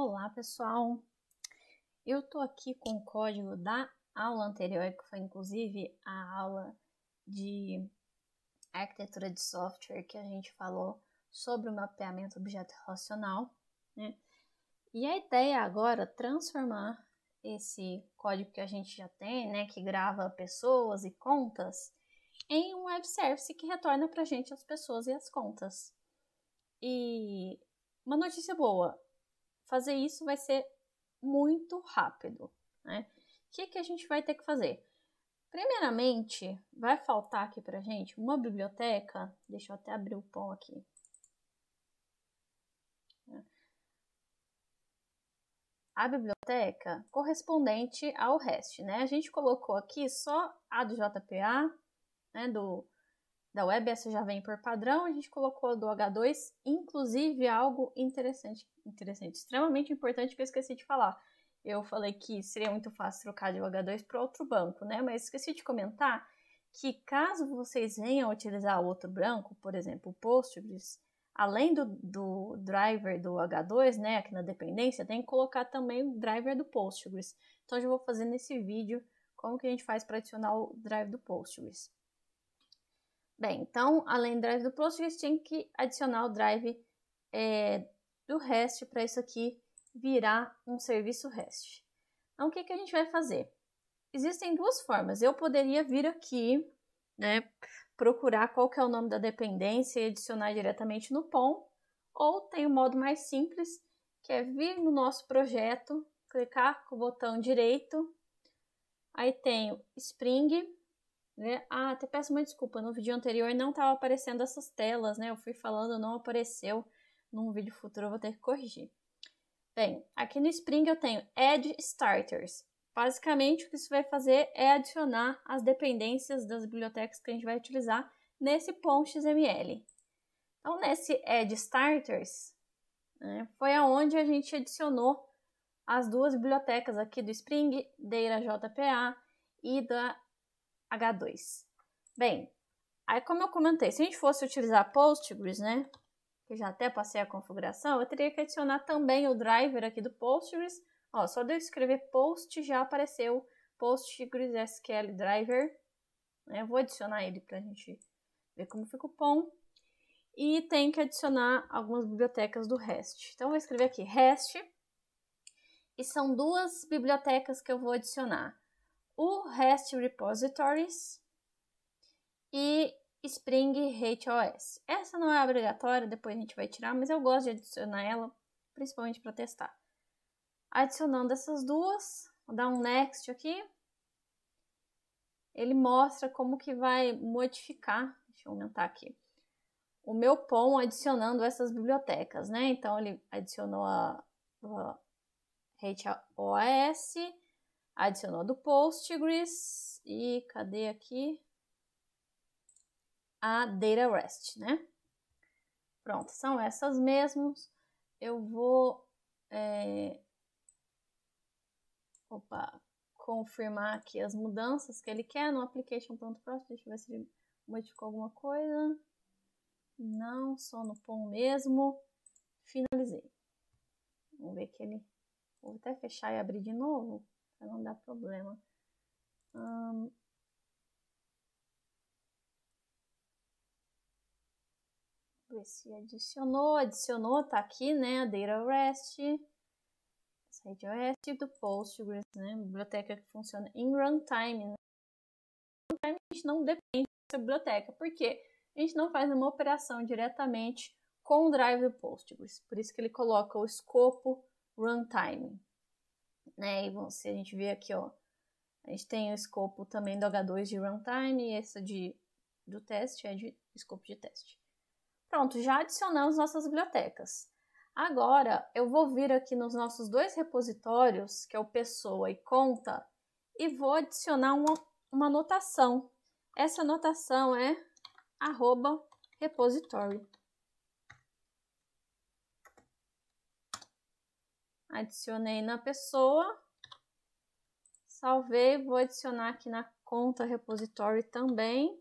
Olá, pessoal! Eu tô aqui com o código da aula anterior, que foi inclusive a aula de arquitetura de software que a gente falou sobre o mapeamento objeto relacional, né? E a ideia agora é transformar esse código que a gente já tem, né, que grava pessoas e contas, em um web service que retorna para a gente as pessoas e as contas. E uma notícia boa, fazer isso vai ser muito rápido. Né? O que, que a gente vai ter que fazer? Primeiramente, vai faltar aqui para gente uma biblioteca. Deixa eu até abrir o pão aqui. A biblioteca correspondente ao REST, né? A gente colocou aqui só a do JPA, né? Do da web, essa já vem por padrão, a gente colocou a do H2, inclusive algo interessante, interessante, extremamente importante que eu esqueci de falar. Eu falei que seria muito fácil trocar de H2 para outro banco, né? Mas esqueci de comentar que caso vocês venham utilizar outro banco, por exemplo, o Postgres, além do, do, driver do H2, né, aqui na dependência, tem que colocar também o driver do Postgres. Então, eu vou fazer nesse vídeo como que a gente faz para adicionar o driver do Postgres. Bem, então, além do drive do post, eles tinham que adicionar o drive é, do REST para isso aqui virar um serviço REST. Então, o que, que a gente vai fazer? Existem duas formas. Eu poderia vir aqui, né, procurar qual que é o nome da dependência e adicionar diretamente no POM, ou tem o um modo mais simples, que é vir no nosso projeto, clicar com o botão direito, aí tem o Spring, né? Ah, até peço uma desculpa, no vídeo anterior não estava aparecendo essas telas, né? Eu fui falando, não apareceu. Num vídeo futuro eu vou ter que corrigir. Bem, aqui no Spring eu tenho Add Starters. Basicamente, o que isso vai fazer é adicionar as dependências das bibliotecas que a gente vai utilizar nesse .xml. Então, nesse Add Starters, né, foi aonde a gente adicionou as duas bibliotecas aqui do Spring, da JPA e da H2. Bem, aí como eu comentei, se a gente fosse utilizar Postgres, né, que já até passei a configuração, eu teria que adicionar também o driver aqui do Postgres. Ó, só de eu escrever post já apareceu Postgres SQL driver. Né? Vou adicionar ele para a gente ver como fica o POM. E tem que adicionar algumas bibliotecas do REST. Então, vou escrever aqui REST. E são duas bibliotecas que eu vou adicionar o REST Repositories e Spring HOS. Essa não é obrigatória, depois a gente vai tirar, mas eu gosto de adicionar ela, principalmente para testar. Adicionando essas duas, vou dar um next aqui. Ele mostra como que vai modificar, deixa eu aumentar aqui, o meu POM adicionando essas bibliotecas, né? Então ele adicionou a, a HOS, adicionou do Postgres e cadê aqui? A Data REST, né? Pronto, são essas mesmas. Eu vou é... Opa, confirmar aqui as mudanças que ele quer no application pronto próximo. Deixa eu ver se ele modificou alguma coisa. Não, só no pom mesmo. Finalizei. Vamos ver que ele. Vou até fechar e abrir de novo para não dar problema. Hum... ver se adicionou, adicionou, tá aqui, né, a data rest, site rest do Postgres, né, biblioteca que funciona em runtime, né? runtime a gente não depende dessa biblioteca, porque a gente não faz uma operação diretamente com o drive do Postgres, por isso que ele coloca o escopo runtime né? E bom, se a gente ver aqui, ó, a gente tem o escopo também do H2 de runtime e essa de do teste é de escopo de teste. Pronto, já adicionamos nossas bibliotecas. Agora eu vou vir aqui nos nossos dois repositórios, que é o pessoa e conta, e vou adicionar uma, uma anotação. Essa anotação é arroba repository. adicionei na pessoa, salvei, vou adicionar aqui na conta repositório também.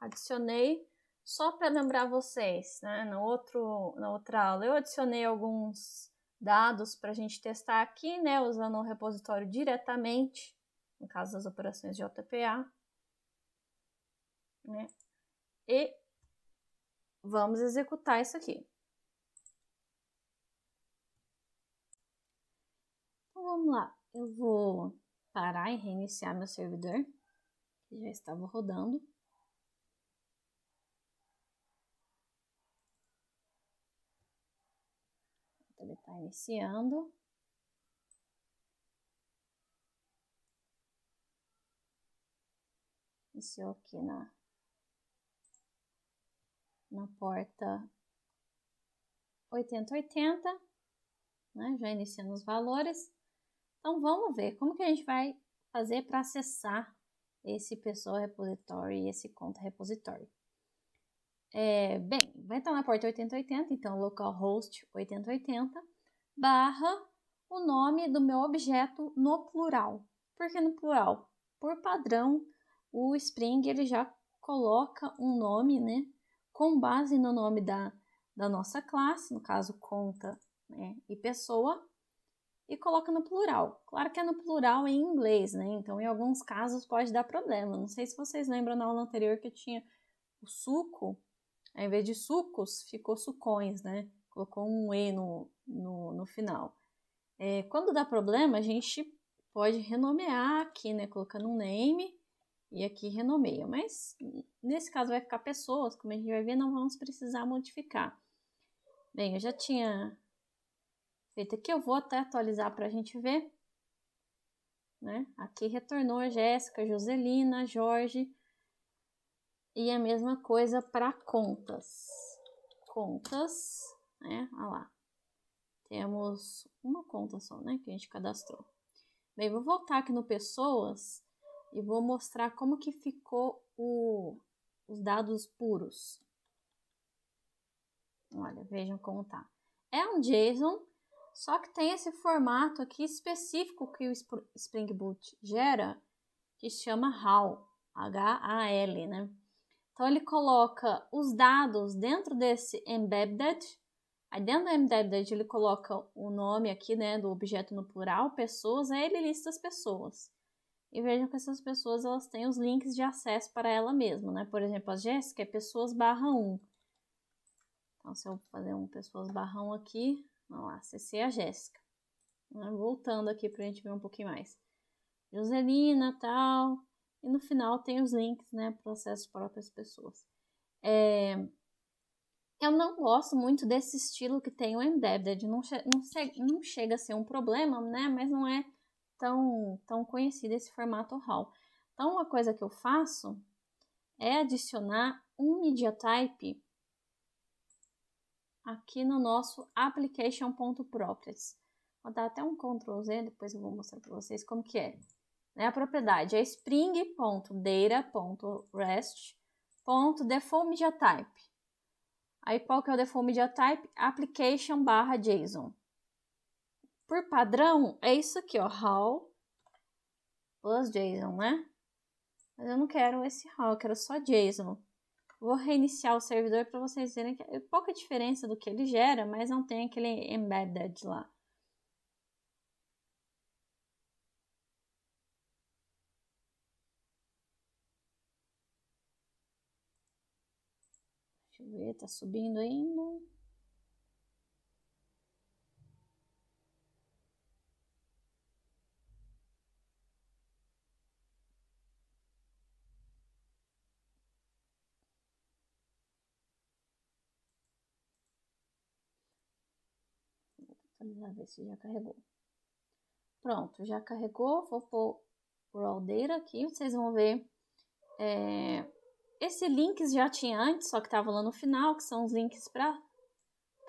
Adicionei, só para lembrar vocês, né, no outro, na outra aula eu adicionei alguns dados para a gente testar aqui, né, usando o repositório diretamente, no caso das operações de JPA, né, e vamos executar isso aqui. Então vamos lá, eu vou parar e reiniciar meu servidor, que já estava rodando. Ele está iniciando. Iniciou aqui na na porta 8080, né? já iniciando os valores. Então vamos ver como que a gente vai fazer para acessar esse pessoal repository e esse conta repository. É, bem, vai estar na porta 8080, então localhost 8080 barra o nome do meu objeto no plural. porque no plural? Por padrão, o Spring ele já coloca um nome, né, com base no nome da, da nossa classe, no caso conta né, e pessoa, e coloca no plural. Claro que é no plural em inglês, né? Então, em alguns casos pode dar problema. Não sei se vocês lembram na aula anterior que eu tinha o suco, ao invés de sucos, ficou sucões, né? Colocou um E no, no, no final. É, quando dá problema, a gente pode renomear aqui, né? Colocando um name e aqui renomeia. Mas nesse caso vai ficar pessoas, como a gente vai ver, não vamos precisar modificar. Bem, eu já tinha feito aqui, eu vou até atualizar para a gente ver. Né? Aqui retornou a Jéssica, Joselina, Jorge. E a mesma coisa para contas. Contas, né? Olha lá. Temos uma conta só, né? Que a gente cadastrou. Bem, vou voltar aqui no Pessoas e vou mostrar como que ficou o, os dados puros. Olha, vejam como tá. É um JSON, só que tem esse formato aqui específico que o Spring Boot gera, que chama HAL, H-A-L, né? Então ele coloca os dados dentro desse embedded, aí dentro do embedded ele coloca o nome aqui, né, do objeto no plural, pessoas, aí ele lista as pessoas e vejam que essas pessoas elas têm os links de acesso para ela mesma, né? Por exemplo, a Jéssica é pessoas barra 1. Então, se eu fazer um pessoas barra 1 aqui, vamos lá, CC é a Jéssica. Né? Voltando aqui para a gente ver um pouquinho mais. Joselina, tal. E no final tem os links, né, para acesso para outras pessoas. É... Eu não gosto muito desse estilo que tem o Embedded. Não, che não, che não chega a ser um problema, né, mas não é tão, tão conhecido esse formato RAW. Então, uma coisa que eu faço é adicionar um media type aqui no nosso application.properties. Vou dar até um Ctrl Z, depois eu vou mostrar para vocês como que é. é a propriedade é spring.data.rest.default media type. Aí qual que é o default media type? Application barra JSON. Por padrão, é isso aqui, ó, how plus JSON, né? Mas eu não quero esse how, eu quero só JSON. Vou reiniciar o servidor para vocês verem que é pouca diferença do que ele gera, mas não tem aquele embedded lá. Deixa eu ver, tá subindo ainda. Vamos ver se já carregou. Pronto, já carregou. Vou pôr por aldeira aqui. Vocês vão ver. É, esse links já tinha antes, só que estava lá no final, que são os links para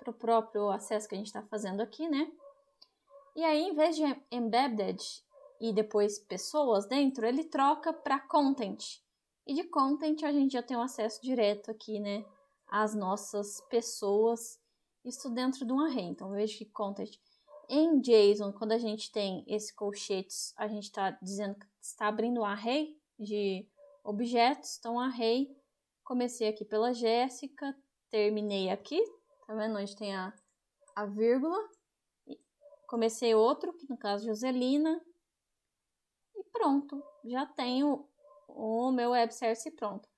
o próprio acesso que a gente está fazendo aqui, né? E aí, em vez de embedded e depois pessoas dentro, ele troca para content. E de content a gente já tem um acesso direto aqui, né? Às nossas pessoas isso dentro de um array. Então, veja que content em JSON, quando a gente tem esse colchetes, a gente está dizendo que está abrindo um array de objetos. Então, array, comecei aqui pela Jéssica, terminei aqui, tá vendo onde tem a, a vírgula. Comecei outro, que no caso Joselina. E pronto, já tenho o meu web service pronto.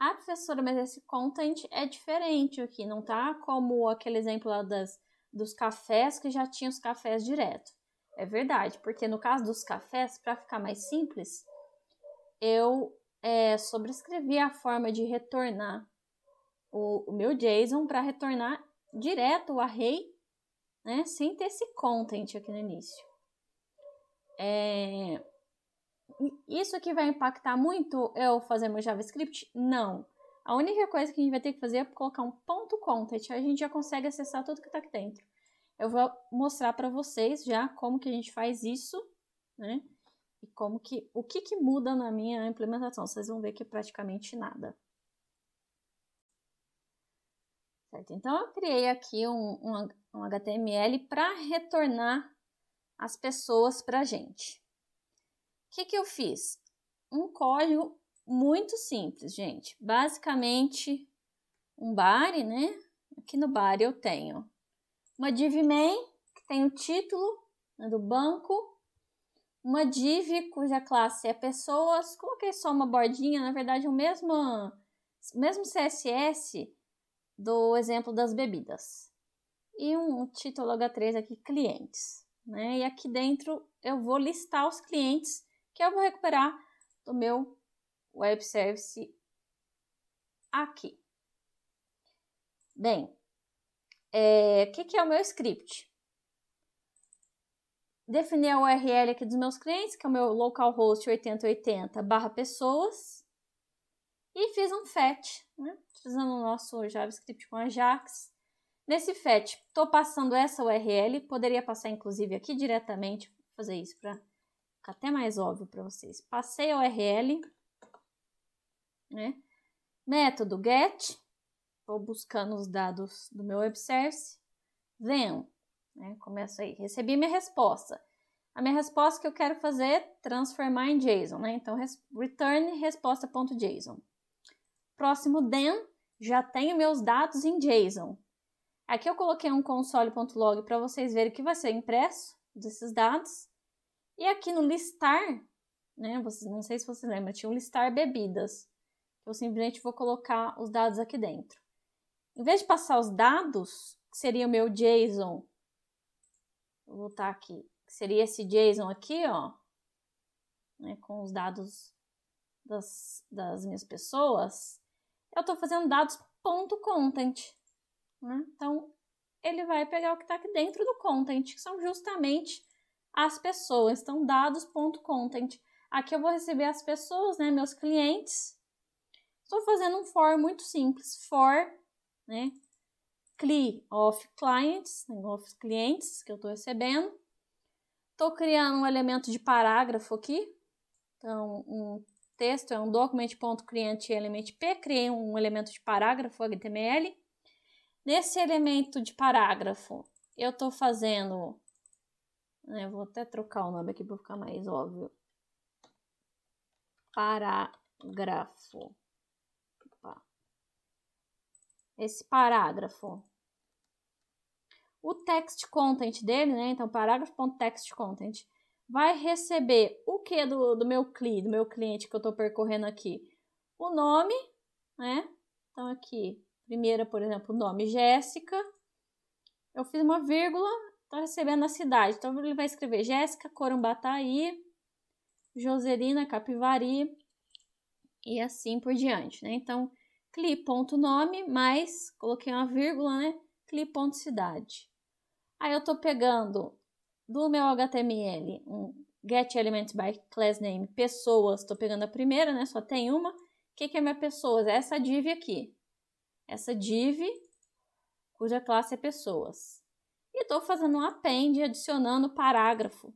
Ah, professora, mas esse content é diferente aqui, não tá como aquele exemplo lá das, dos cafés que já tinha os cafés direto. É verdade, porque no caso dos cafés, para ficar mais simples, eu é, sobrescrevi a forma de retornar o, o meu JSON para retornar direto o array, né, sem ter esse content aqui no início. É, isso que vai impactar muito eu fazer meu JavaScript? Não. A única coisa que a gente vai ter que fazer é colocar um ponto content, a gente já consegue acessar tudo que está aqui dentro. Eu vou mostrar para vocês já como que a gente faz isso, né? E como que, o que que muda na minha implementação. Vocês vão ver que é praticamente nada. Certo, então eu criei aqui um, um, um HTML para retornar as pessoas para a gente que, que eu fiz? Um código muito simples, gente. Basicamente, um body, né? Aqui no body eu tenho uma div main, que tem o título né, do banco, uma div cuja classe é pessoas, coloquei só uma bordinha, na verdade o mesmo, mesmo CSS do exemplo das bebidas. E um título H3 aqui, clientes. Né? E aqui dentro eu vou listar os clientes que eu vou recuperar do meu web service aqui. Bem, é, o é, que, que é o meu script? Defini a URL aqui dos meus clientes, que é o meu localhost 8080 barra pessoas. E fiz um fetch, né? utilizando o nosso JavaScript com Ajax. Nesse fetch, estou passando essa URL, poderia passar inclusive aqui diretamente, vou fazer isso para fica até mais óbvio para vocês. Passei a URL, né? Método get, vou buscando os dados do meu web service, né? Começo aí, recebi minha resposta. A minha resposta que eu quero fazer é transformar em JSON, né? Então, res return resposta.json. Próximo then, já tenho meus dados em JSON. Aqui eu coloquei um console.log para vocês verem o que vai ser impresso desses dados. E aqui no listar, né? não sei se você lembra, tinha um listar bebidas. Eu simplesmente vou colocar os dados aqui dentro. Em vez de passar os dados, que seria o meu JSON, vou botar aqui, que seria esse JSON aqui, ó, né, com os dados das, das minhas pessoas, eu estou fazendo dados.content. Né? Então, ele vai pegar o que está aqui dentro do content, que são justamente as pessoas. Então, dados.content. Aqui eu vou receber as pessoas, né, meus clientes. Estou fazendo um for muito simples, for, né, CLI of clients, né, of clientes que eu estou recebendo. Estou criando um elemento de parágrafo aqui. Então, um texto é um p criei um elemento de parágrafo HTML. Nesse elemento de parágrafo, eu estou fazendo é, eu vou até trocar o nome aqui para ficar mais óbvio. Parágrafo. Opa. Esse parágrafo. O text content dele, né? Então, parágrafo.textContent content vai receber o que do, do meu CLI, do meu cliente que eu estou percorrendo aqui? O nome, né? Então, aqui, primeira, por exemplo, nome Jéssica. Eu fiz uma vírgula, Estou recebendo a cidade. Então ele vai escrever Jéssica Corumbataí, Joselina Capivari e assim por diante, né? Então, cli.nome ponto nome mais coloquei uma vírgula, né? cli.cidade. ponto cidade. Aí eu estou pegando do meu HTML um get element by class name pessoas. Estou pegando a primeira, né? Só tem uma. O que, que é minha pessoas? É essa div aqui. Essa div cuja classe é pessoas. E estou fazendo um append adicionando parágrafo.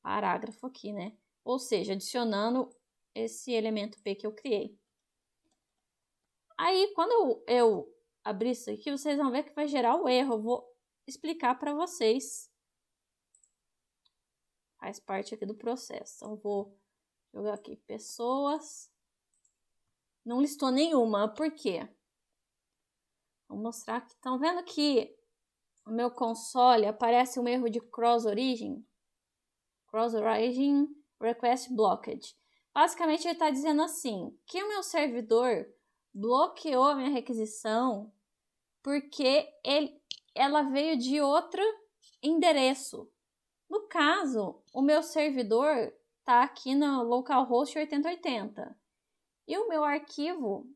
Parágrafo aqui, né? Ou seja, adicionando esse elemento P que eu criei. Aí, quando eu, eu abrir isso aqui, vocês vão ver que vai gerar o erro. Eu vou explicar para vocês. Faz parte aqui do processo. Então, vou jogar aqui pessoas. Não listou nenhuma. Por quê? Vou mostrar aqui. Estão vendo que no meu console aparece um erro de cross origin. Cross origin request blocked. Basicamente ele está dizendo assim, que o meu servidor bloqueou a minha requisição porque ele, ela veio de outro endereço. No caso, o meu servidor está aqui na localhost 8080 e o meu arquivo,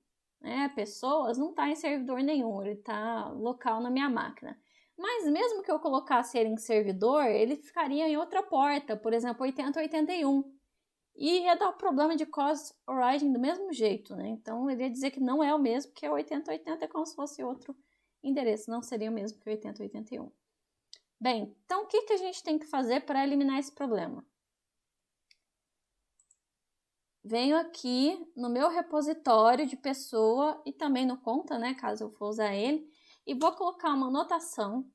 né, pessoas, não está em servidor nenhum, ele está local na minha máquina. Mas mesmo que eu colocasse ele em servidor, ele ficaria em outra porta, por exemplo, 8081. E ia dar o problema de cause Origin do mesmo jeito, né? Então ele ia dizer que não é o mesmo, que 8080 é, é como se fosse outro endereço, não seria o mesmo que 8081. Bem, então o que, que a gente tem que fazer para eliminar esse problema? Venho aqui no meu repositório de pessoa e também no conta, né, caso eu for usar ele, e vou colocar uma notação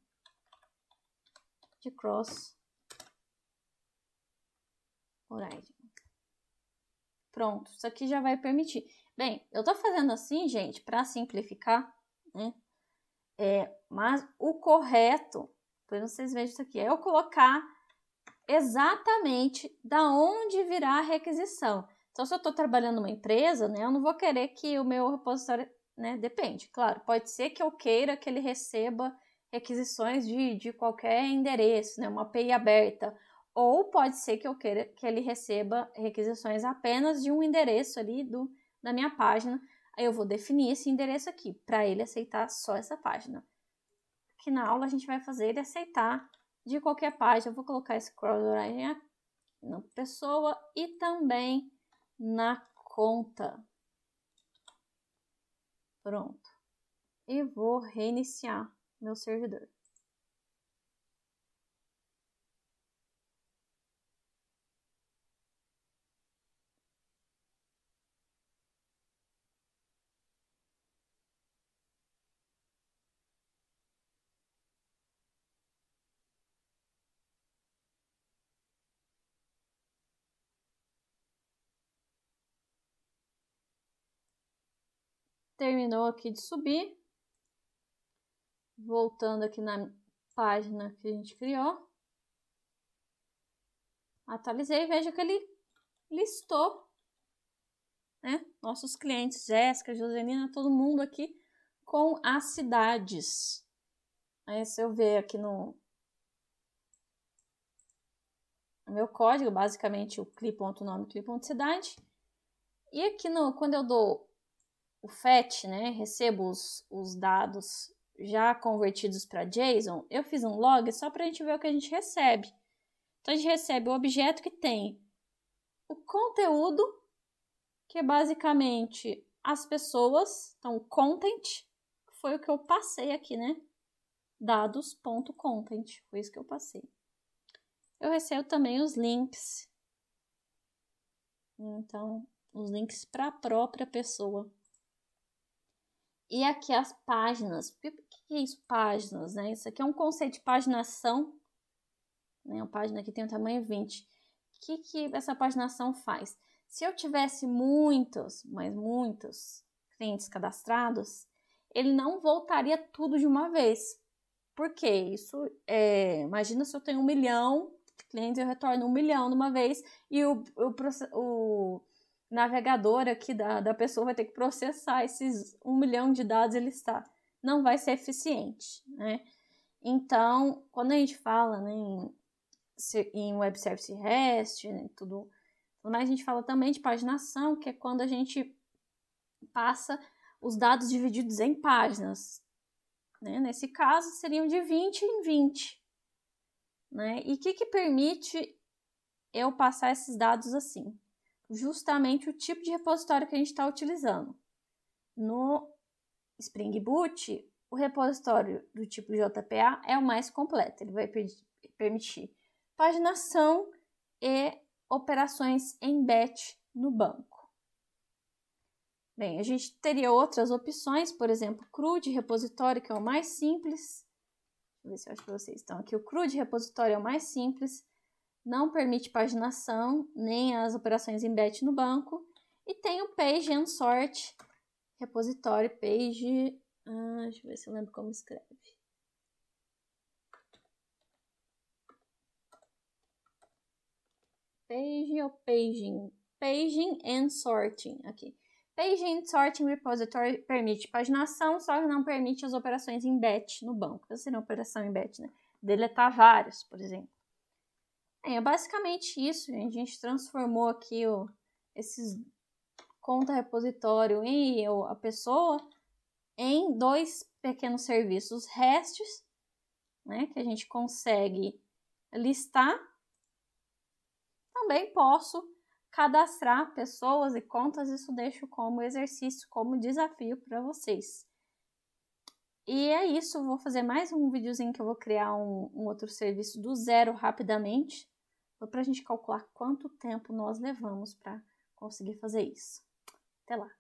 de cross horizon. Pronto, isso aqui já vai permitir. Bem, eu tô fazendo assim, gente, para simplificar, né? É, mas o correto, depois vocês vejam isso aqui, é eu colocar exatamente da onde virá a requisição. Então, se eu estou trabalhando uma empresa, né, eu não vou querer que o meu repositório né? Depende, claro. Pode ser que eu queira que ele receba requisições de, de qualquer endereço, né? Uma API aberta. Ou pode ser que eu queira que ele receba requisições apenas de um endereço ali do, da minha página. Aí eu vou definir esse endereço aqui, para ele aceitar só essa página. Aqui na aula a gente vai fazer ele aceitar de qualquer página. Eu vou colocar esse cross-origin na pessoa e também na conta. Pronto. E vou reiniciar meu servidor. terminou aqui de subir. Voltando aqui na página que a gente criou. Atualizei e que ele listou né? nossos clientes, Jéssica, Joselina, todo mundo aqui com as cidades. Aí, se eu ver aqui no meu código, basicamente o cli.nome, cli.cidade. E aqui no, quando eu dou o FET, né, recebo os, os dados já convertidos para JSON, eu fiz um log só para a gente ver o que a gente recebe. Então, a gente recebe o objeto que tem o conteúdo, que é basicamente as pessoas, então, content, foi o que eu passei aqui, né? Dados.content, foi isso que eu passei. Eu recebo também os links. Então, os links para a própria pessoa. E aqui as páginas. O que é isso, páginas? Né? Isso aqui é um conceito de paginação. Né? Uma página que tem o um tamanho 20. O que, que essa paginação faz? Se eu tivesse muitos, mas muitos clientes cadastrados, ele não voltaria tudo de uma vez. Por quê? Isso é, Imagina se eu tenho um milhão de clientes, eu retorno um milhão de uma vez e o, o, o navegador aqui da, da pessoa vai ter que processar esses um milhão de dados ele está não vai ser eficiente né então quando a gente fala né, em, em web service REST né, tudo mas a gente fala também de paginação que é quando a gente passa os dados divididos em páginas né? nesse caso seriam de 20 em 20 né e o que que permite eu passar esses dados assim justamente o tipo de repositório que a gente está utilizando. No Spring Boot, o repositório do tipo JPA é o mais completo. Ele vai permitir paginação e operações em batch no banco. Bem, a gente teria outras opções, por exemplo, CRUD repositório, que é o mais simples. Deixa eu ver se eu acho que vocês estão aqui. O CRUD repositório é o mais simples não permite paginação, nem as operações em batch no banco, e tem o page and sort, repositório page, ah, deixa eu ver se eu lembro como escreve. Page ou paging? Paging and sorting, aqui. Paging and sorting repository permite paginação, só que não permite as operações em batch no banco. Então, seria operação em batch, né? Deletar vários, por exemplo. É basicamente isso, gente. A gente transformou aqui o, esses conta repositório e eu, a pessoa em dois pequenos serviços RESTs, né, que a gente consegue listar. Também posso cadastrar pessoas e contas, isso deixo como exercício, como desafio para vocês. E é isso, vou fazer mais um videozinho que eu vou criar um, um outro serviço do zero rapidamente para a gente calcular quanto tempo nós levamos para conseguir fazer isso. Até lá!